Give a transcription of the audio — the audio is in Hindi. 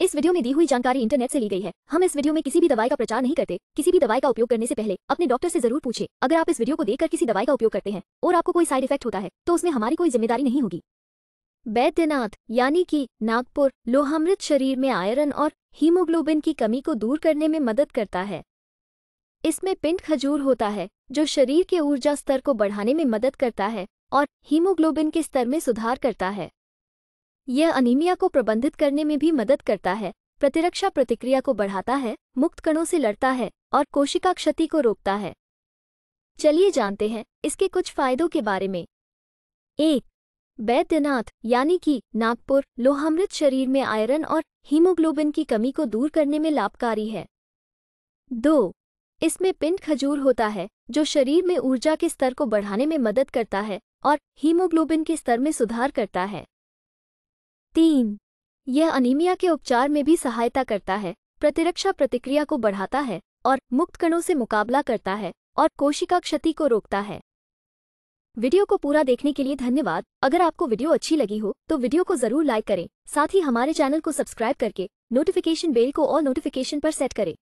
इस वीडियो में दी हुई जानकारी इंटरनेट से ली गई है हम इस वीडियो में किसी भी दवाई का प्रचार नहीं करते किसी भी दवाई का उपयोग करने से पहले अपने डॉक्टर से जरूर पूछे अगर आप इस वीडियो को देखकर किसी दवाई का उपयोग करते हैं और आपको कोई साइड इफेक्ट होता है तो उसमें हमारी कोई जिम्मेदारी नहीं होगी बैद्यनाथ यानी कि नागपुर लोहामृत शरीर में आयरन और हीमोग्लोबिन की कमी को दूर करने में मदद करता है इसमें पिंड खजूर होता है जो शरीर के ऊर्जा स्तर को बढ़ाने में मदद करता है और हीमोग्लोबिन के स्तर में सुधार करता है यह अनीमिया को प्रबंधित करने में भी मदद करता है प्रतिरक्षा प्रतिक्रिया को बढ़ाता है मुक्त कणों से लड़ता है और कोशिका क्षति को रोकता है चलिए जानते हैं इसके कुछ फायदों के बारे में एक बैद्यनाथ यानी कि नागपुर लोहामृत शरीर में आयरन और हीमोग्लोबिन की कमी को दूर करने में लाभकारी है दो इसमें पिंड खजूर होता है जो शरीर में ऊर्जा के स्तर को बढ़ाने में मदद करता है और हीमोग्लोबिन के स्तर में सुधार करता है तीन यह अनीमिया के उपचार में भी सहायता करता है प्रतिरक्षा प्रतिक्रिया को बढ़ाता है और मुक्त कणों से मुकाबला करता है और कोशिका क्षति को रोकता है वीडियो को पूरा देखने के लिए धन्यवाद अगर आपको वीडियो अच्छी लगी हो तो वीडियो को जरूर लाइक करें साथ ही हमारे चैनल को सब्सक्राइब करके नोटिफिकेशन बेल को और नोटिफिकेशन पर सेट करें